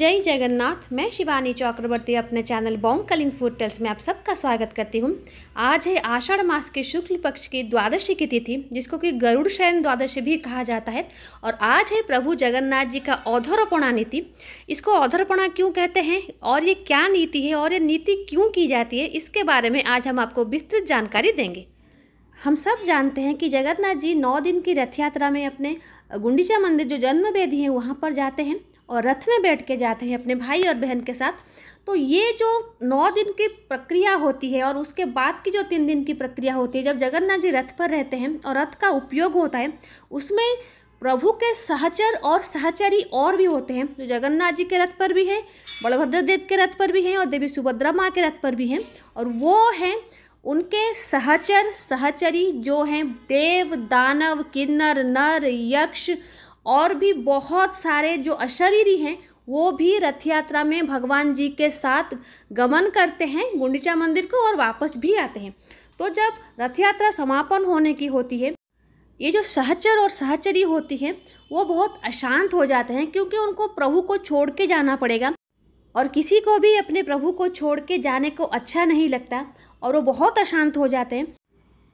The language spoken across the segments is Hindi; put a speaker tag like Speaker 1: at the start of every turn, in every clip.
Speaker 1: जय जगन्नाथ मैं शिवानी चक्रवर्ती अपने चैनल बॉम फूड टेल्स में आप सबका स्वागत करती हूँ आज है आषाढ़ मास के शुक्ल पक्ष की द्वादशी की तिथि जिसको कि गरुड़ शयन द्वादशी भी कहा जाता है और आज है प्रभु जगन्नाथ जी का औधरोपणा नीति इसको औधरोपणा क्यों कहते हैं और ये क्या नीति है और ये नीति क्यों की जाती है इसके बारे में आज हम आपको विस्तृत जानकारी देंगे हम सब जानते हैं कि जगन्नाथ जी नौ दिन की रथ यात्रा में अपने गुंडीचा मंदिर जो जन्म वेदी है वहाँ पर जाते हैं और रथ में बैठ के जाते हैं अपने भाई और बहन के साथ तो ये जो नौ दिन की प्रक्रिया होती है और उसके बाद की जो तीन दिन की प्रक्रिया होती है जब जगन्नाथ जी रथ पर रहते हैं और रथ का उपयोग होता है उसमें प्रभु के सहचर और सहचरी और भी होते हैं जो जगन्नाथ जी के रथ पर भी हैं बलभद्र देव के रथ पर भी हैं और देवी सुभद्रा माँ के रथ पर भी हैं और वो हैं उनके सहचर सहचरी जो हैं देव दानव किन्नर नर यक्ष और भी बहुत सारे जो अशरीरी हैं वो भी रथ यात्रा में भगवान जी के साथ गमन करते हैं गुंडीचा मंदिर को और वापस भी आते हैं तो जब रथ यात्रा समापन होने की होती है ये जो सहचर और सहचरी होती है वो बहुत अशांत हो जाते हैं क्योंकि उनको प्रभु को छोड़ के जाना पड़ेगा और किसी को भी अपने प्रभु को छोड़ के जाने को अच्छा नहीं लगता और वो बहुत अशांत हो जाते हैं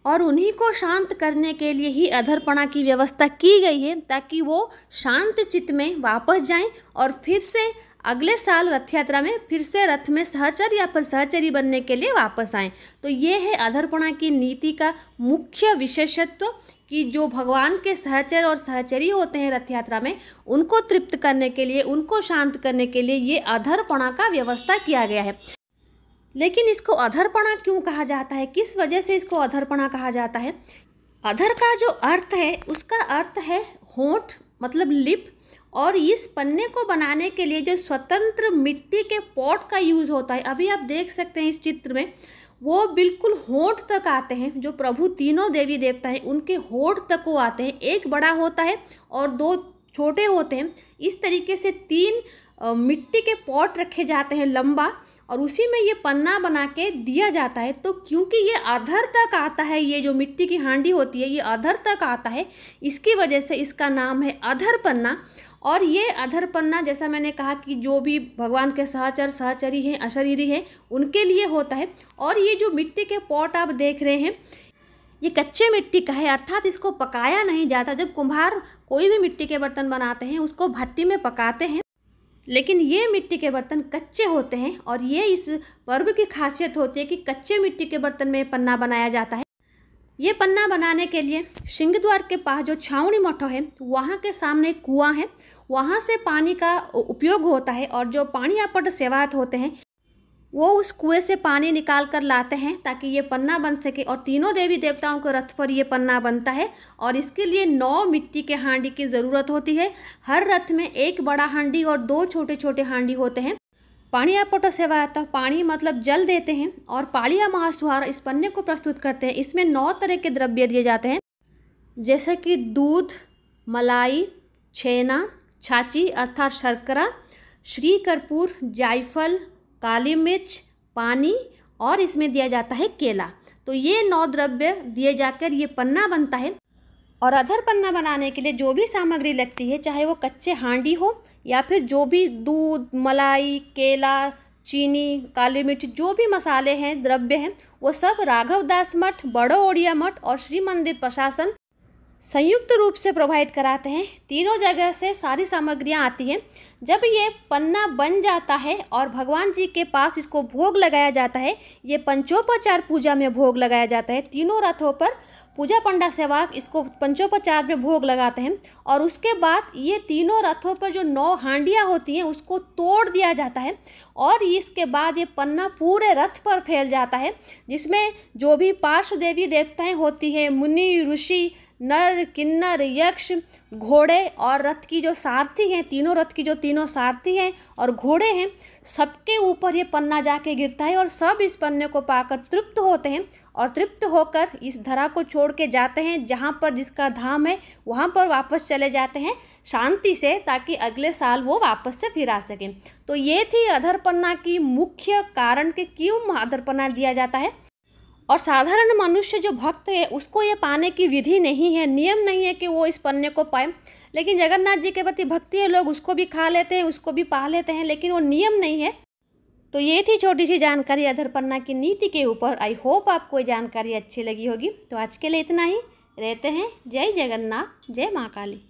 Speaker 1: और उन्हीं को शांत करने के लिए ही अधरपणा की व्यवस्था की गई है ताकि वो शांत चित्त में वापस जाएं और फिर से अगले साल रथ यात्रा में फिर से रथ में सहचर या फिर सहचरी बनने के लिए वापस आएं तो ये है अधर्पणा की नीति का मुख्य विशेषत्व कि जो भगवान के सहचर और सहचरी होते हैं रथ यात्रा में उनको तृप्त करने के लिए उनको शांत करने के लिए ये अधरपणा का व्यवस्था किया गया है लेकिन इसको अधरपणा क्यों कहा जाता है किस वजह से इसको अधरपणा कहा जाता है अधर का जो अर्थ है उसका अर्थ है होठ मतलब लिप और इस पन्ने को बनाने के लिए जो स्वतंत्र मिट्टी के पॉट का यूज़ होता है अभी आप देख सकते हैं इस चित्र में वो बिल्कुल होठ तक आते हैं जो प्रभु तीनों देवी देवता हैं उनके होठ तक वो आते हैं एक बड़ा होता है और दो छोटे होते हैं इस तरीके से तीन मिट्टी के पॉट रखे जाते हैं लंबा और उसी में ये पन्ना बना के दिया जाता है तो क्योंकि ये अधर तक आता है ये जो मिट्टी की हांडी होती है ये अधर तक आता है इसकी वजह से इसका नाम है अधर पन्ना और ये अधर पन्ना जैसा मैंने कहा कि जो भी भगवान के सहचर सहचरी हैं अशरीरी हैं उनके लिए होता है और ये जो मिट्टी के पॉट आप देख रहे हैं ये कच्चे मिट्टी का है अर्थात इसको पकाया नहीं जाता जब कुम्हार कोई भी मिट्टी के बर्तन बनाते हैं उसको भट्टी में पकाते हैं लेकिन ये मिट्टी के बर्तन कच्चे होते हैं और ये इस पर्व की खासियत होती है कि कच्चे मिट्टी के बर्तन में पन्ना बनाया जाता है ये पन्ना बनाने के लिए सिंहद्वार के पास जो छावनी मठो है वहाँ के सामने कुआं है वहाँ से पानी का उपयोग होता है और जो पानी आपट सेवात होते हैं वो उस कुएं से पानी निकाल कर लाते हैं ताकि ये पन्ना बन सके और तीनों देवी देवताओं के रथ पर ये पन्ना बनता है और इसके लिए नौ मिट्टी के हांडी की ज़रूरत होती है हर रथ में एक बड़ा हांडी और दो छोटे छोटे हांडी होते हैं पानी पोटो सेवा आता तो पानी मतलब जल देते हैं और पालिया महासुहार इस पन्ने को प्रस्तुत करते हैं इसमें नौ तरह के द्रव्य दिए जाते हैं जैसे कि दूध मलाई छेना छाछी अर्थात शर्करा श्री कर्पूर जायफल काली मिर्च पानी और इसमें दिया जाता है केला तो ये नौ द्रव्य दिए जाकर ये पन्ना बनता है और अधर पन्ना बनाने के लिए जो भी सामग्री लगती है चाहे वो कच्चे हांडी हो या फिर जो भी दूध मलाई केला चीनी काली मिर्च जो भी मसाले हैं द्रव्य हैं वो सब राघव दास मठ बड़ो ओडिया मठ और श्री मंदिर प्रशासन संयुक्त रूप से प्रोवाइड कराते हैं तीनों जगह से सारी सामग्रियाँ आती हैं जब ये पन्ना बन जाता है और भगवान जी के पास इसको भोग लगाया जाता है ये पंचोपचार पूजा में भोग लगाया जाता है तीनों रथों पर पूजा पंडा सेवाक इसको पंचोपचार में भोग लगाते हैं और उसके बाद ये तीनों रथों पर जो नौ हांडियाँ होती हैं उसको तोड़ दिया जाता है और इसके बाद ये पन्ना पूरे रथ पर फैल जाता है जिसमें जो भी पार्श्व देवी देवताएँ होती हैं मुनि ऋषि नर किन्नर यक्ष घोड़े और रथ की जो सारथी हैं तीनों रथ की जो तीनों सारथी हैं और घोड़े हैं सबके ऊपर ये पन्ना जाके गिरता है और सब इस पन्ने को पाकर तृप्त होते हैं और तृप्त होकर इस धरा को छोड़ के जाते हैं जहाँ पर जिसका धाम है वहाँ पर वापस चले जाते हैं शांति से ताकि अगले साल वो वापस से फिर आ सकें तो ये थी अधर पन्ना की मुख्य कारण के क्यों अधर पन्ना दिया जाता है और साधारण मनुष्य जो भक्त है उसको ये पाने की विधि नहीं है नियम नहीं है कि वो इस पन्ने को पाए लेकिन जगन्नाथ जी के प्रति भक्ति है लोग उसको भी खा लेते हैं उसको भी पा लेते हैं लेकिन वो नियम नहीं है तो ये थी छोटी सी जानकारी अधर पन्ना की नीति के ऊपर आई होप आपको ये जानकारी अच्छी लगी होगी तो आज के लिए इतना ही रहते हैं जय जगन्नाथ जय माँ काली